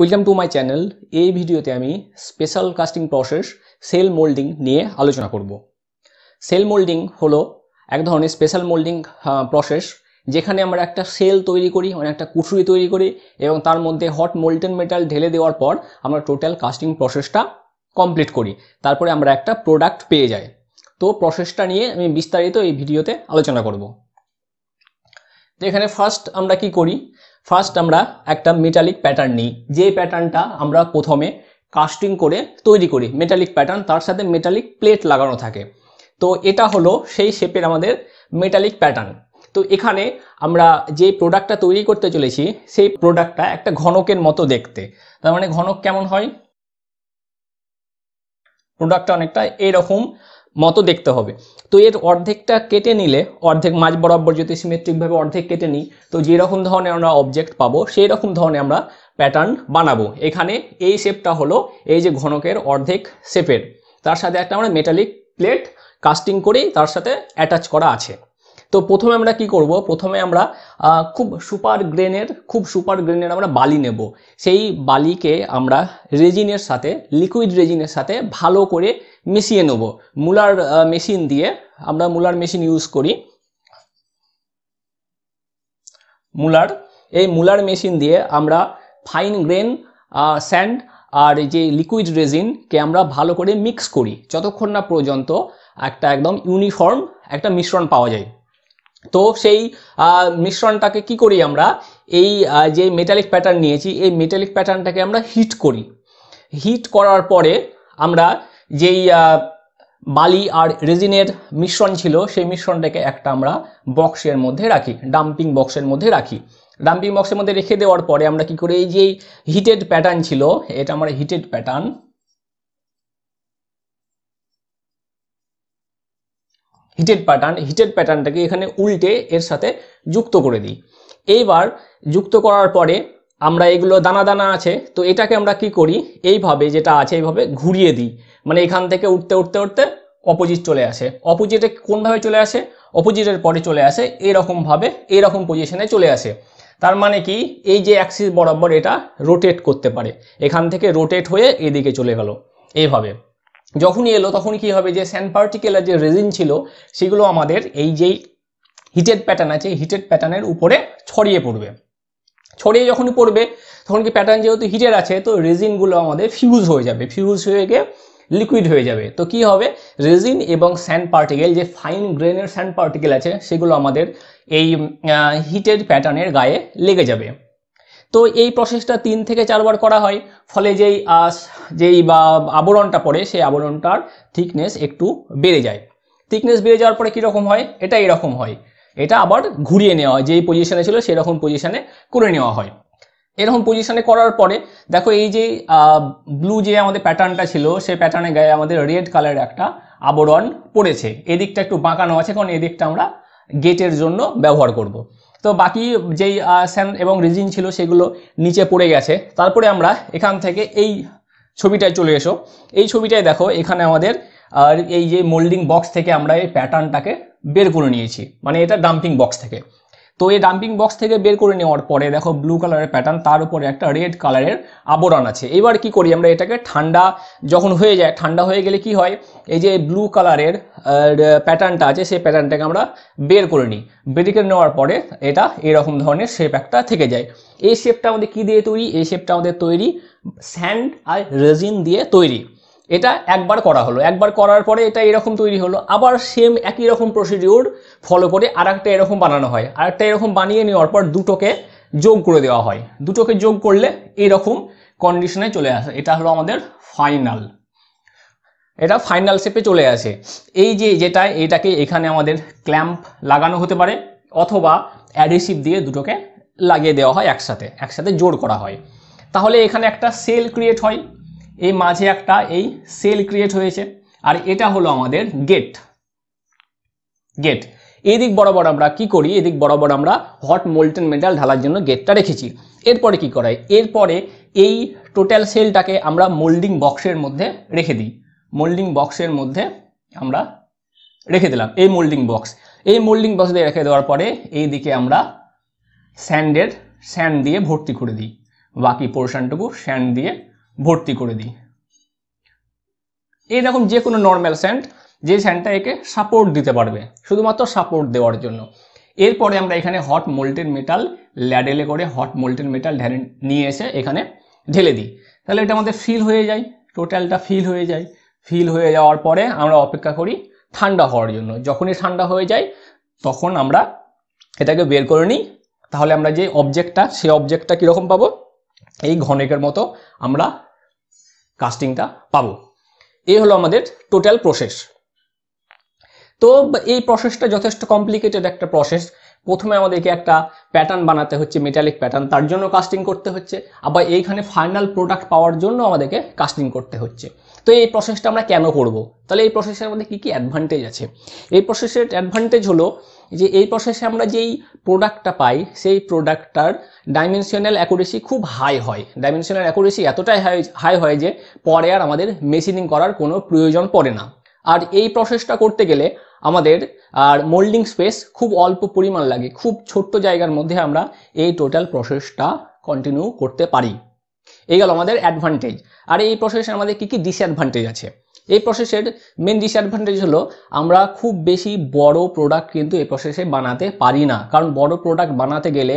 Welcome to my channel এই ভিডিওতে আমি special casting process shell moulding নিয়ে আলোচনা করব সেল মোল্ডিং হলো এক ধরনের স্পেশাল মোল্ডিং প্রসেস যেখানে আমরা একটা সেল তৈরি করি মানে একটা কুচুরি তৈরি করি এবং তার মধ্যে হট মোল্টেন মেটাল ঢেলে দেওয়ার পর আমরা টোটাল কাস্টিং প্রসেসটা কমপ্লিট করি তারপরে আমরা একটা প্রোডাক্ট পেয়ে যাই তো প্রসেসটা নিয়ে আমি বিস্তারিত এই ভিডিওতে আলোচনা করব তো এখানে ফার্স্ট আমরা কি করি ফার্স্ট আমরা একটা মেটালিক প্যাটার্ন নিই যে প্যাটার্নটা আমরা প্রথমে কাস্টিং করে তৈরি করি মেটালিক প্যাটার্ন তার সাথে মেটালিক প্লেট লাগানো থাকে তো এটা হলো সেই শেপের আমাদের মেটালিক প্যাটার্ন তো এখানে আমরা যে প্রোডাক্টটা তৈরি করতে চলেছি সেই প্রোডাক্টটা একটা ঘনকের মতো দেখতে তার মানে ঘনক কেমন হয় প্রোডাক্টটা অনেকটা এরকম মতো দেখতে হবে তো এর অর্ধেকটা কেটে নিলে অর্ধেক মাঝ বরাবর যদি সিমেট্রিকভাবে অর্ধেক কেটে নিই তো যেরকম ধরনের আমরা অবজেক্ট পাবো সেই রকম ধরনের আমরা প্যাটার্ন বানাবো এখানে এই শেপটা হলো এই যে ঘনকের অর্ধেক শেপের তার সাথে একটা আমরা মেটালিক প্লেট কাস্টিং করে তার সাথে অ্যাটাচ করা আছে তো প্রথমে আমরা কি করব প্রথমে আমরা খুব সুপার গ্রেনের খুব সুপার গ্রেনের আমরা বালি নেব সেই বালিকে আমরা রেজিনের সাথে লিকুইড রেজিনের সাথে ভালো করে মিশিয়ে নেব মুলার মেশিন দিয়ে আমরা মুলার মেশিন ইউজ করি মুলার এই মুলার মেশিন দিয়ে আমরা ফাইন গ্রেন স্যান্ড আর যে লিকুইড রেজিনকে আমরা ভালো করে মিক্স করি যতক্ষণ না পর্যন্ত একটা একদম ইউনিফর্ম একটা মিশ্রণ পাওয়া যায় তো সেই মিশ্রণটাকে কি করি আমরা এই যে মেটালিক প্যাটার্ন নিয়েছি এই মেটালিক প্যাটার্নটাকে আমরা হিট করি হিট করার পরে আমরা যেই বালি আর রেজিনের মিশ্রণ ছিল সেই মিশ্রণটাকে একটা আমরা বক্সের মধ্যে রাখি ডাম্পিং বক্সের মধ্যে রাখি ডাম্পিং বক্সের মধ্যে রেখে দেওয়ার পরে আমরা কি করি এই যে হিটেড প্যাটার্ন ছিল এটা আমার heated pattern heated pattern heated প্যাটার্নটাকে এখানে উল্টে এর সাথে যুক্ত করে দিই এইবার যুক্ত করার পরে আমরা এগুলো দানা দানা আছে তো এটাকে আমরা কি করি এইভাবে যেটা আছে এইভাবে ঘুরিয়ে দিই মানে এখান থেকে উঠতে উঠতে উঠতে অপোজিট চলে আসে অপোজিটে কোনভাবে চলে আসে অপোজিটের পরে চলে আসে এরকমভাবে এরকম পজিশনে চলে আসে তার মানে কি এই যে অ্যাক্সিস বরাবর এটা রোটেট করতে পারে এখান থেকে রোটেট হয়ে এদিকে চলে গেল এইভাবে যখনই এলো তখন কি হবে যে স্যান্ড পার্টিকেলের যে রেজিন ছিল সেগুলো আমাদের এই যেই হিটেড প্যাটার্ন আছে হিটেড প্যাটার্নের উপরে ছড়িয়ে পড়বে ছড়িয়ে যখন পড়বে তখন কি প্যাটার্ন যেহেতু হিটেড আছে তো রেজিনগুলো আমাদের ফিউজ হয়ে যাবে ফিউজ হয়ে গিয়ে লিকুইড হয়ে যাবে তো কি হবে রেজিন এবং স্যান্ড পার্টিকেল যে ফাইন গ্রেনের স্যান্ড পার্টিকেল আছে সেগুলো আমাদের এই হিটেড প্যাটার্নের গায়ে লেগে যাবে তো এই প্রসেসটা তিন থেকে চারবার করা হয় ফলে যেই যেই বা আবরণটা পড়ে সেই আবরণটার থিকনেস একটু বেড়ে যায় থিকনেস বেড়ে যাওয়ার পরে কীরকম হয় এটা এরকম হয় এটা আবার ঘুরিয়ে নেওয়া হয় যেই পজিশানে ছিল সেরকম পজিশানে করে নেওয়া হয় এরকম পজিশানে করার পরে দেখো এই যে ব্লু যে আমাদের প্যাটার্নটা ছিল সেই প্যাটার্নে গায়ে আমাদের রেড কালার একটা আবরণ পড়েছে এদিকটা একটু বাঁকানো আছে কারণ এদিকটা আমরা গেটের জন্য ব্যবহার করব। তো বাকি যেই স্যান্ড এবং রিজিন ছিল সেগুলো নিচে পড়ে গেছে তারপরে আমরা এখান থেকে এই ছবিটায় চলে এসো এই ছবিটায় দেখো এখানে আমাদের আর এই যে মোল্ডিং বক্স থেকে আমরা এই প্যাটার্নটাকে বের করে নিয়েছি মানে এটা ডাম্পিং বক্স থেকে তো এই ডাম্পিং বক্স থেকে বের করে নেওয়ার পরে দেখো ব্লু কালারের প্যাটার্ন তার উপরে একটা রেড কালারের আবরণ আছে এবার কি করি আমরা এটাকে ঠান্ডা যখন হয়ে যায় ঠান্ডা হয়ে গেলে কি হয় এই যে ব্লু কালারের প্যাটার্নটা আছে সেই প্যাটার্নটাকে আমরা বের করে নিই বের করে নেওয়ার পরে এটা এরকম ধরনের শেপ একটা থেকে যায় এই শেপটা আমাদের কি দিয়ে তৈরি এই শেপটা আমাদের তৈরি স্যান্ড আর রেজিন দিয়ে তৈরি এটা একবার করা হলো একবার করার পরে এটা এরকম তৈরি হলো আবার সেম একই রকম প্রসিডিওর ফলো করে আর একটা এরকম বানানো হয় আর একটা এরকম বানিয়ে নেওয়ার পর দুটোকে যোগ করে দেওয়া হয় দুটোকে যোগ করলে এরকম কন্ডিশনে চলে আসে এটা হলো আমাদের ফাইনাল এটা ফাইনাল শেপে চলে আসে এই যে যেটা এটাকে এখানে আমাদের ক্ল্যাম্প লাগানো হতে পারে অথবা অ্যাডেসিভ দিয়ে দুটোকে লাগিয়ে দেওয়া হয় একসাথে একসাথে জোর করা হয় তাহলে এখানে একটা সেল ক্রিয়েট হয় এই মাঝে একটা এই সেল ক্রিয়েট হয়েছে আর এটা হলো আমাদের গেট গেট এদিক বরাবর আমরা কি করি এদিক বরাবর আমরা হট মোল্টেন মেটাল ঢালার জন্য গেটটা রেখেছি এরপরে কি করাই এরপরে এই টোটাল সেলটাকে আমরা মোল্ডিং বক্সের মধ্যে রেখে দিই মোল্ডিং বক্সের মধ্যে আমরা রেখে দিলাম এই মোল্ডিং বক্স এই মোল্ডিং বক্স দিয়ে রেখে দেওয়ার পরে এই দিকে আমরা স্যান্ডের স্যান্ড দিয়ে ভর্তি করে দিই বাকি পোর্শনটুকু স্যান্ড দিয়ে ভর্তি করে দিই এইরকম যে কোনো নর্ম্যাল স্যান্ড যে স্যান্ডটা একে সাপোর্ট দিতে পারবে শুধুমাত্র সাপোর্ট দেওয়ার জন্য এরপরে আমরা এখানে হট মোল্টেন মেটাল ল্যাডেলে করে হট মোল্টেন মেটাল নিয়ে এসে এখানে ঢেলে দিই তাহলে এটা আমাদের ফিল হয়ে যায় টোটালটা ফিল হয়ে যায় ফিল হয়ে যাওয়ার পরে আমরা অপেক্ষা করি ঠান্ডা হওয়ার জন্য যখনই ঠান্ডা হয়ে যায় তখন আমরা এটাকে বের করে নিই তাহলে আমরা যে অবজেক্টটা সেই অবজেক্টটা কীরকম পাবো এই ঘনেকের মতো আমরা কাস্টিংটা পাবো এই হলো আমাদের টোটাল প্রসেস তো এই প্রসেসটা যথেষ্ট কমপ্লিকেটেড একটা প্রসেস প্রথমে আমাদেরকে একটা প্যাটার্ন বানাতে হচ্ছে মেটালিক প্যাটার্ন তার জন্য কাস্টিং করতে হচ্ছে আবার এইখানে ফাইনাল প্রোডাক্ট পাওয়ার জন্য আমাদেরকে কাস্টিং করতে হচ্ছে তো এই প্রসেসটা আমরা কেন করব। তাহলে এই প্রসেসের মধ্যে কী কী অ্যাডভান্টেজ আছে এই প্রসেসের অ্যাডভান্টেজ হলো যে এই প্রসেসে আমরা যেই প্রোডাক্টটা পাই সেই প্রোডাক্টটার ডাইমেনশনাল অ্যাকুরেসি খুব হাই হয় ডাইমেনশনাল অ্যাকুরেসি এতটাই হাই হাই হয় যে পরে আর আমাদের মেশিনিং করার কোনো প্রয়োজন পড়ে না আর এই প্রসেসটা করতে গেলে আমাদের আর মোল্ডিং স্পেস খুব অল্প পরিমাণ লাগে খুব ছোট্ট জায়গার মধ্যে আমরা এই টোটাল প্রসেসটা কন্টিনিউ করতে পারি এই গেল আমাদের অ্যাডভান্টেজ আর এই প্রসেসে আমাদের কী কী ডিসঅ্যাডভান্টেজ আছে এই প্রসেসের মেন ডিসঅ্যাডভান্টেজ হলো আমরা খুব বেশি বড় প্রোডাক্ট কিন্তু এই প্রসেসে বানাতে পারি না কারণ বড় প্রোডাক্ট বানাতে গেলে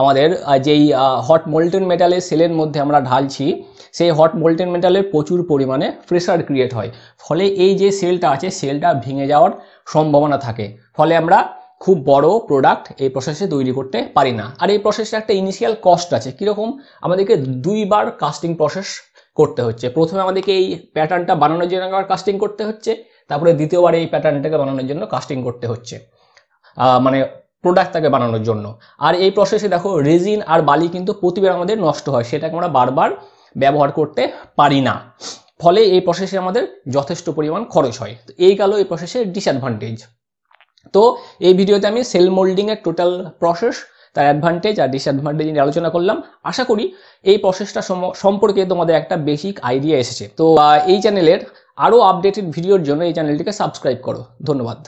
আমাদের যেই হট মোল্টেন মেটালের সেলের মধ্যে আমরা ঢালছি সেই হট মোল্টেন মেটালের প্রচুর পরিমাণে প্রেশার ক্রিয়েট হয় ফলে এই যে সেলটা আছে সেলটা ভেঙে যাওয়ার সম্ভাবনা থাকে ফলে আমরা খুব বড় প্রোডাক্ট এই প্রসেসে তৈরি করতে পারি না আর এই প্রসেসে একটা ইনিশিয়াল কস্ট আছে কীরকম আমাদেরকে দুইবার কাস্টিং প্রসেস করতে হচ্ছে প্রথমে আমাদেরকে এই প্যাটার্নটা বানানোর জন্য আবার কাস্টিং করতে হচ্ছে তারপরে দ্বিতীয়বার এই প্যাটার্নটাকে বানানোর জন্য কাস্টিং করতে হচ্ছে মানে প্রোডাক্টটাকে বানানোর জন্য আর এই প্রসেসে দেখো রেজিন আর বালি কিন্তু প্রতিবার আমাদের নষ্ট হয় সেটাকে আমরা বারবার ব্যবহার করতে পারি না ফলে এই প্রসেসে আমাদের যথেষ্ট পরিমাণ খরচ হয় তো এই গেল এই প্রসেসের ডিসঅ্যাডভান্টেজ তো এই ভিডিওতে আমি সেল মোল্ডিংয়ের টোটাল প্রসেস তার অ্যাডভান্টেজ আর ডিসঅ্যাডভান্টেজ নিয়ে আলোচনা করলাম আশা করি এই প্রসেসটা সম্পর্কে তোমাদের একটা বেসিক আইডিয়া এসেছে তো এই চ্যানেলের আরও আপডেটেড ভিডিওর জন্য এই চ্যানেলটিকে সাবস্ক্রাইব করো ধন্যবাদ